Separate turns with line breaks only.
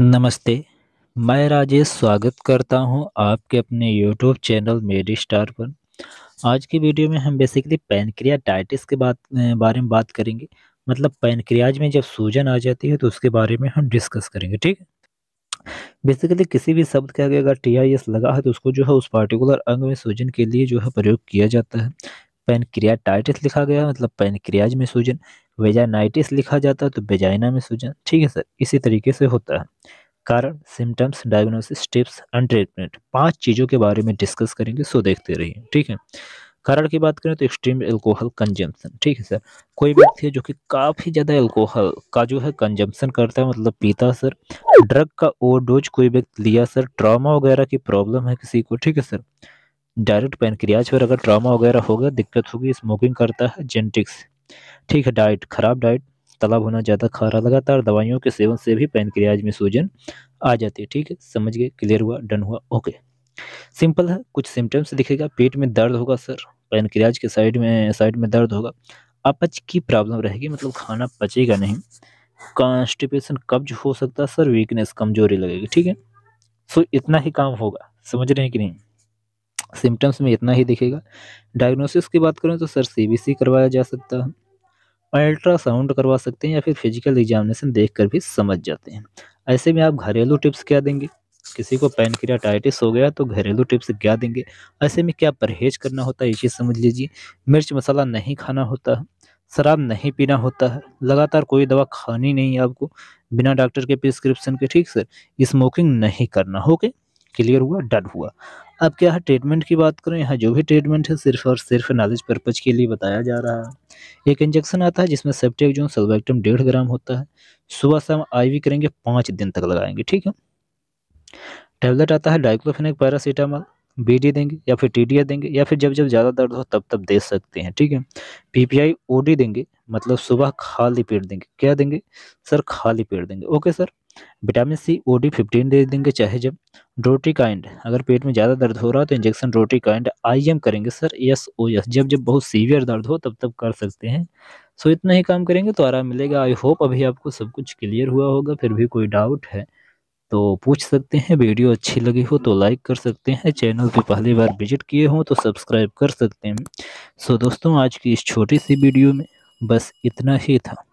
नमस्ते मैं राजेश स्वागत करता हूं आपके अपने यूट्यूब चैनल मेडी स्टार पर आज की वीडियो में हम बेसिकली पैनक्रियाटाइटिस के बात बारे में बात करेंगे मतलब पैनक्रियाज में जब सूजन आ जाती है तो उसके बारे में हम डिस्कस करेंगे ठीक है बेसिकली किसी भी शब्द के आगे अगर टी आई एस लगा है तो उसको जो है उस पर्टिकुलर अंग में सूजन के लिए जो है प्रयोग किया जाता है पैनक्रियाटाइटिस लिखा गया मतलब पैनक्रियाज में सूजन वेजाइनाइटिस लिखा जाता है तो वेजाइना में सूजन ठीक है सर इसी तरीके से होता है कारण symptoms diagnosis tips and treatment पांच चीज़ों के बारे में डिस्कस करेंगे सो देखते रहिए ठीक है कारण की बात करें तो एक्सट्रीम एल्कोहल कंजम्पशन ठीक है सर कोई व्यक्ति है जो कि काफ़ी ज़्यादा एल्कोहल का जो है कंजम्पशन करता है मतलब पीता सर ड्रग का ओवर डोज कोई व्यक्ति लिया सर ट्रामा वगैरह की प्रॉब्लम है किसी को ठीक है सर डायरेक्ट पेनक्रियाज पर अगर ट्रामा वगैरह होगा दिक्कत होगी स्मोकिंग करता है जेनेटिक्स ठीक है डाइट खराब डाइट तालाब होना ज़्यादा खा रहा लगातार दवाइयों के सेवन से भी पैनक्रियाज में सूजन आ जाती है ठीक है समझ गए क्लियर हुआ डन हुआ ओके सिंपल है कुछ सिम्टम्स दिखेगा पेट में दर्द होगा सर पैनक्रियाज के साइड में साइड में दर्द होगा अपच की प्रॉब्लम रहेगी मतलब खाना पचेगा नहीं कॉन्स्टिपेशन कब्ज हो सकता है सर वीकनेस कमजोरी लगेगी ठीक है सो इतना ही काम होगा समझ रहे हैं कि नहीं सिम्टम्स में इतना ही दिखेगा डायग्नोसिस की बात करें तो सर सीबीसी करवाया जा सकता है अल्ट्रासाउंड करवा सकते हैं या फिर फिजिकल एग्जामिनेशन देख कर भी समझ जाते हैं ऐसे में आप घरेलू टिप्स क्या देंगे किसी को पैनक्रियाटाइटिस हो गया तो घरेलू टिप्स क्या देंगे ऐसे में क्या परहेज करना होता है ये चीज़ समझ लीजिए मिर्च मसाला नहीं खाना होता है शराब नहीं पीना होता है लगातार कोई दवा खानी नहीं है आपको बिना डॉक्टर के प्रिस्क्रिप्शन के ठीक सर स्मोकिंग नहीं करना ओके क्लियर हुआ डन हुआ अब क्या है ट्रीटमेंट की बात करें यहाँ जो भी ट्रीटमेंट है सिर्फ और सिर्फ नॉलेज पर्पज़ के लिए बताया जा रहा है एक इंजेक्शन आता है जिसमें सेप्टिक जो सल्वेक्टम डेढ़ ग्राम होता है सुबह शाम आईवी करेंगे पाँच दिन तक लगाएंगे ठीक है टैबलेट आता है डाइक्लोफेनिक पैरासीटामॉल डी देंगे या फिर टीडीए देंगे या फिर जब जब ज़्यादा दर्द हो तब तब दे सकते हैं ठीक है पीपीआई ओडी देंगे मतलब सुबह खाली पेट देंगे क्या देंगे सर खाली पेट देंगे okay sir vitamin C O D fifteen दे देंगे चाहे जब रोटी काइंड अगर पेट में ज़्यादा दर्द हो रहा है तो इंजेक्शन रोटी काइंड आई एम करेंगे सर यस ओ यस जब जब बहुत सीवियर दर्द हो तब तब कर सकते हैं सो इतना ही काम करेंगे तो आराम मिलेगा आई होप अभी आपको सब कुछ क्लियर हुआ होगा फिर भी कोई डाउट है तो पूछ सकते हैं वीडियो अच्छी लगी हो तो लाइक कर सकते हैं चैनल पे पहली बार विजिट किए हों तो सब्सक्राइब कर सकते हैं सो दोस्तों आज की इस छोटी सी वीडियो में बस इतना ही था